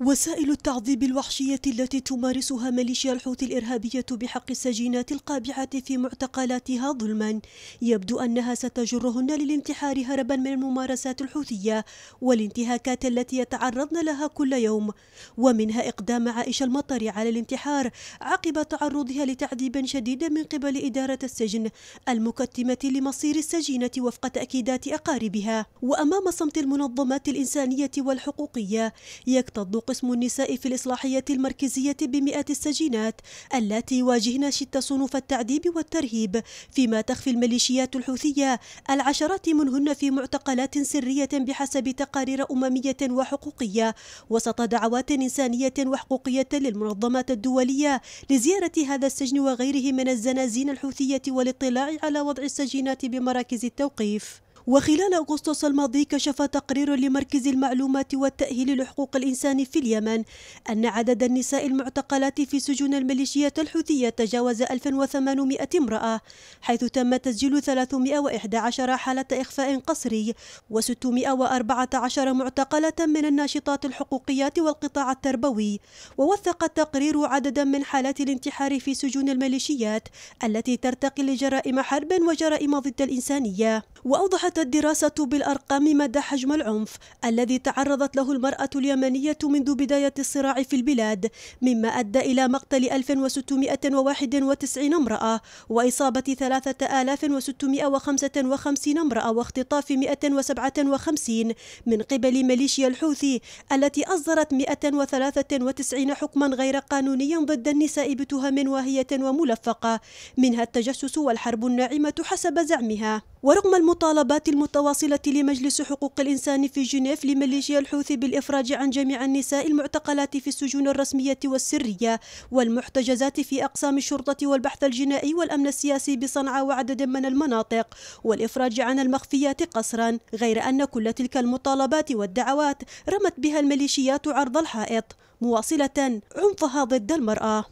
وسائل التعذيب الوحشية التي تمارسها ميليشيا الحوثي الإرهابية بحق السجينات القابعة في معتقلاتها ظلما يبدو أنها ستجرهن للانتحار هربا من الممارسات الحوثية والانتهاكات التي يتعرضن لها كل يوم ومنها إقدام عائشة المطري على الانتحار عقب تعرضها لتعذيب شديد من قبل إدارة السجن المكتمة لمصير السجينة وفق تأكيدات أقاربها وأمام صمت المنظمات الإنسانية والحقوقية يكتظ قسم النساء في الإصلاحية المركزية بمئات السجينات التي يواجهن شتى صنوف التعذيب والترهيب فيما تخفي الميليشيات الحوثية العشرات منهن في معتقلات سرية بحسب تقارير أممية وحقوقية وسط دعوات إنسانية وحقوقية للمنظمات الدولية لزيارة هذا السجن وغيره من الزنازين الحوثية والاطلاع على وضع السجينات بمراكز التوقيف وخلال أغسطس الماضي كشف تقرير لمركز المعلومات والتأهيل لحقوق الإنسان في اليمن أن عدد النساء المعتقلات في سجون الميليشيات الحوثية تجاوز 1800 امرأة حيث تم تسجيل 311 حالة إخفاء قسري و614 معتقلة من الناشطات الحقوقيات والقطاع التربوي ووثق التقرير عددا من حالات الانتحار في سجون الميليشيات التي ترتقي لجرائم حرب وجرائم ضد الإنسانية وأوضحت أظهرت الدراسة بالأرقام مدى حجم العنف الذي تعرضت له المرأة اليمنية منذ بداية الصراع في البلاد مما أدى إلى مقتل 1691 امرأة وإصابة 3655 امرأة واختطاف 157 من قبل ميليشيا الحوثي التي أصدرت 193 حكما غير قانونيا ضد النساء بتهم واهية وملفقة منها التجسس والحرب الناعمة حسب زعمها ورغم المطالبات الإجراءات المتواصلة لمجلس حقوق الإنسان في جنيف لميليشيا الحوثي بالإفراج عن جميع النساء المعتقلات في السجون الرسمية والسرية والمحتجزات في أقسام الشرطة والبحث الجنائي والأمن السياسي بصنعاء وعدد من المناطق والإفراج عن المخفيات قسرا غير أن كل تلك المطالبات والدعوات رمت بها الميليشيات عرض الحائط مواصلة عنفها ضد المرأة